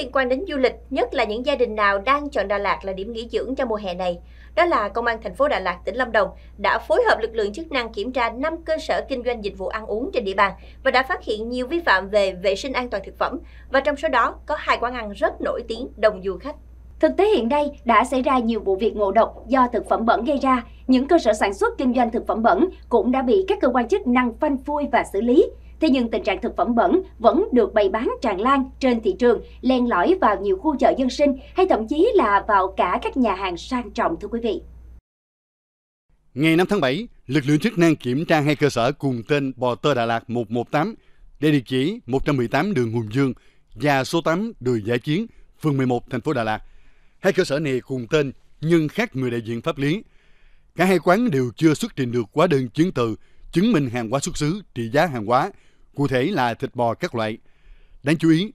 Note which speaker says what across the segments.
Speaker 1: Liên quan đến du lịch, nhất là những gia đình nào đang chọn Đà Lạt là điểm nghỉ dưỡng cho mùa hè này, đó là Công an thành phố Đà Lạt, tỉnh Lâm Đồng đã phối hợp lực lượng chức năng kiểm tra 5 cơ sở kinh doanh dịch vụ ăn uống trên địa bàn và đã phát hiện nhiều vi phạm về vệ sinh an toàn thực phẩm và trong số đó có hai quán ăn rất nổi tiếng đông du khách.
Speaker 2: Thực tế hiện nay đã xảy ra nhiều vụ việc ngộ độc do thực phẩm bẩn gây ra. Những cơ sở sản xuất kinh doanh thực phẩm bẩn cũng đã bị các cơ quan chức năng phanh phui và xử lý. Thế nhưng tình trạng thực phẩm bẩn vẫn được bày bán tràn lan trên thị trường, len lỏi vào nhiều khu chợ dân sinh hay thậm chí là vào cả các nhà hàng sang trọng thưa quý vị.
Speaker 3: Ngày 5 tháng 7, lực lượng chức năng kiểm tra hai cơ sở cùng tên Bò Tơ Đà Lạt 118 địa địa chỉ 118 đường Hùng Dương và số 8 đường Giải Chiến, phường 11, thành phố Đà Lạt. Hai cơ sở này cùng tên nhưng khác người đại diện pháp lý. Cả hai quán đều chưa xuất trình được hóa đơn chứng từ chứng minh hàng hóa xuất xứ, trị giá hàng hóa cụ thể là thịt bò các loại. Đáng chú ý,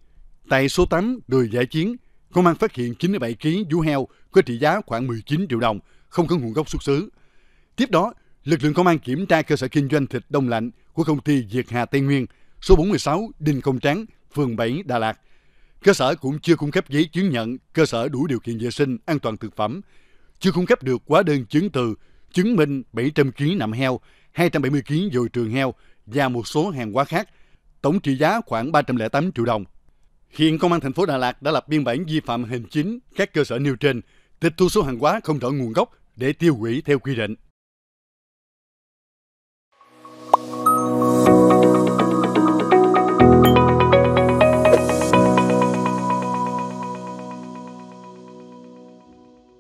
Speaker 3: tại số 8 đường giải chiến, công an phát hiện 97 kg vú heo có trị giá khoảng 19 triệu đồng, không có nguồn gốc xuất xứ. Tiếp đó, lực lượng công an kiểm tra cơ sở kinh doanh thịt đông lạnh của công ty Việt Hà Tây Nguyên, số 46 đình Công Tráng, phường 7 Đà Lạt. Cơ sở cũng chưa cung cấp giấy chứng nhận cơ sở đủ điều kiện vệ sinh an toàn thực phẩm, chưa cung cấp được hóa đơn chứng từ chứng minh 700 kg nạm heo, 270 kg dồi trường heo, và một số hàng hóa khác, tổng trị giá khoảng 308 triệu đồng. Hiện Công an thành phố Đà Lạt đã lập biên bản vi phạm hành chính các cơ sở nêu trên, tịch thu số hàng hóa không rõ nguồn gốc để tiêu hủy theo quy định.